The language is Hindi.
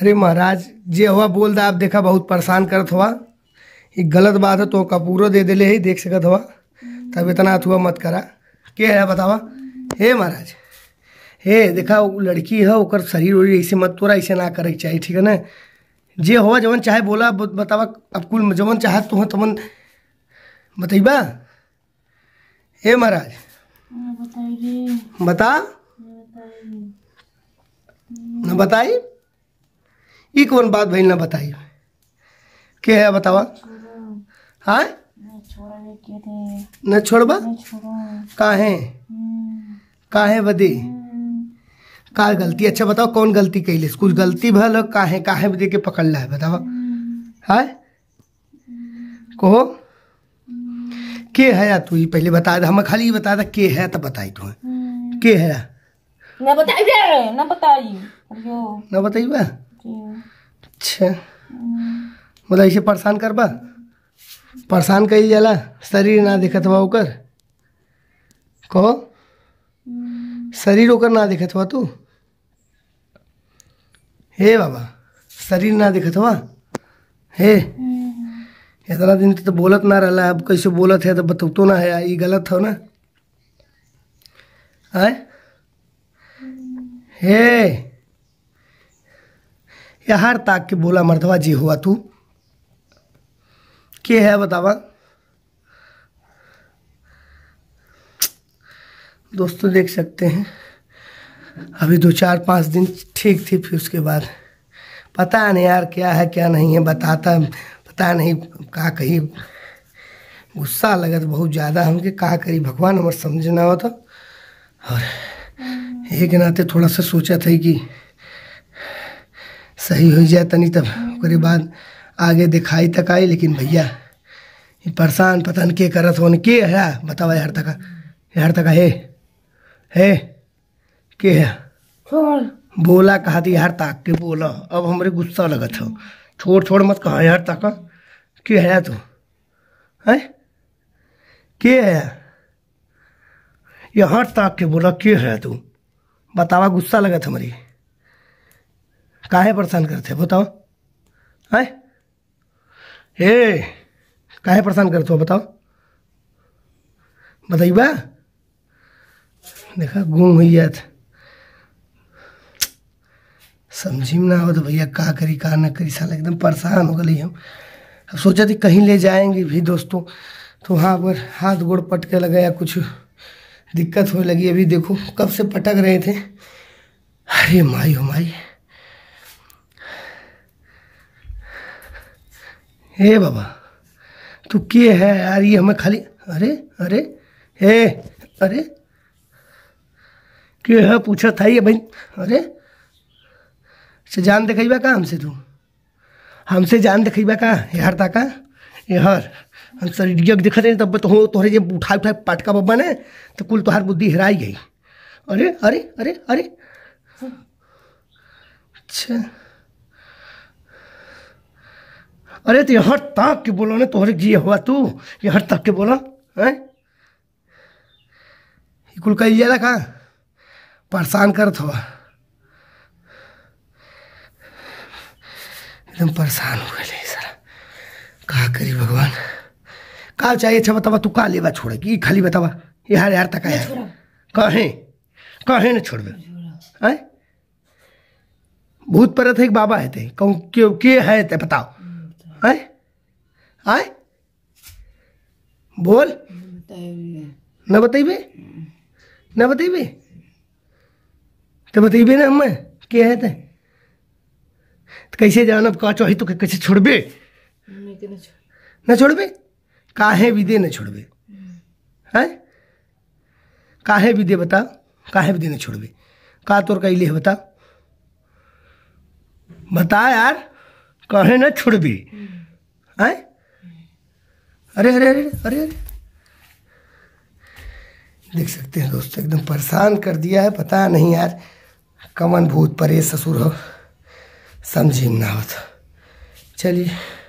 अरे महाराज जे हुआ बोल दा आप देखा बहुत परेशान करत हुआ ये गलत बात है तो कपूरों दे दिले ही देख सकत हुआ तब इतना अथुआ मत करा के है बतावा हे महाराज हे देखा वो लड़की है ओकर शरीर उरीर ऐसे मत तोरा ऐसे ना करे चाहिए ठीक है ना जे हुआ जवन चाहे बोला बतावा अब कुल जवन चाह तो तमन बतैबा हे महाराज हाँ, बता हाँ, न बताई एक वन बात भइल ना बताई के है बतावा हाँ न छोड़बा कहा है कहा है बदे का गलती अच्छा बताओ कौन गलती कही ले कुछ गलती भल काहे है बदे के पकड़ ला है बतावा हाँ कहो के है या तू पहले बता दे हम खाली बता दे के है तो बताई तू के है ना बताई ना बताई ना बताई बा अच्छा मतलब ऐसे परेशान कर बा परेशान कही जाला शरीर ना दिखत हुआ ओकर कहो शरीर ओकर ना दिखत हुआ तू हे बाबा शरीर ना दिखत हुआ हे इतना दिन तो बोलत ना रहा अब कैसे बोलत है तो तो ना है ये गलत हो ना आए हे यार ताक के बोला मर्दवा जी हुआ तू के है बतावा दोस्तों तो देख सकते हैं अभी दो चार पाँच दिन ठीक थी फिर उसके बाद पता नहीं यार क्या है क्या नहीं है बताता पता नहीं कहा कही गुस्सा लगा तो बहुत ज़्यादा हमके कहा करी भगवान हमारे समझना हो तो और एक नाते थोड़ा सा सोचा था कि सही हो जाए तनी तब ओकरे बाद आगे दिखाई तक आई लेकिन भैया परेशान पता नहीं के करत होने के है बतावा हर तक हर तक हे हे के है बोला कहा थी हर ताक के बोला अब हमारे गुस्सा लगत हो छोड़ छोड़ मत कहा हर तक के है तू है के है ये हर ताक के बोला के है तू बतावा गुस्सा लगत हमारी काहे परेशान करते बताओ है हे काहे परेशान करते हो बताओ बताइबा देखा गुम हुई तो। समझी में ना हो तो भैया का करी का ना करी साला एकदम परेशान हो गई हम अब सोचा थी कहीं ले जाएंगे भी दोस्तों तो वहाँ पर हाथ गोड़ पटके लगाया कुछ दिक्कत होने लगी अभी देखो कब से पटक रहे थे अरे माई हो माई हे बाबा तू के है यार ये हमें खाली अरे अरे हे अरे के है पूछा था ये भाई अरे से जान देखबा कहाँ हमसे तू हमसे जान देखबा कहाँ यार ताका यार हम सर यज्ञ दिखा दे तब तो तुहरे जब उठा उठा पाटका बब्बा ने तो कुल तुहार बुद्धि हेराई गई अरे अरे अरे अरे अच्छा अरे तो हर ताक के बोलो ना तुहरे तो जी हुआ तू ये हर ताक के बोला है कुल कही जाला का परेशान कर हो एकदम परेशान हो गए सर का करी भगवान का चाहिए अच्छा बतावा तू का लेवा छोड़े कि खाली बतावा ये हर यार तक आया कहें कहें ना छोड़बे हैं भूत पर परत एक बाबा है ते कहूँ क्यों के है ते बताओ आए आए बोल न बताइबे न बताइबे तो बताइबे ना हमें क्या है ते तो कैसे जान अब का चाही तो कैसे छोड़बे न छोड़बे काहे विदे न छोड़बे है काहे विदे बता काहे विदे न छोड़बे का तोर कैले है बता बता यार कहे न छुड़बी आए अरे अरे अरे अरे अरे देख सकते हैं दोस्तों एकदम परेशान कर दिया है पता नहीं यार कमन भूत परे ससुर हो समझी ना हो तो। चलिए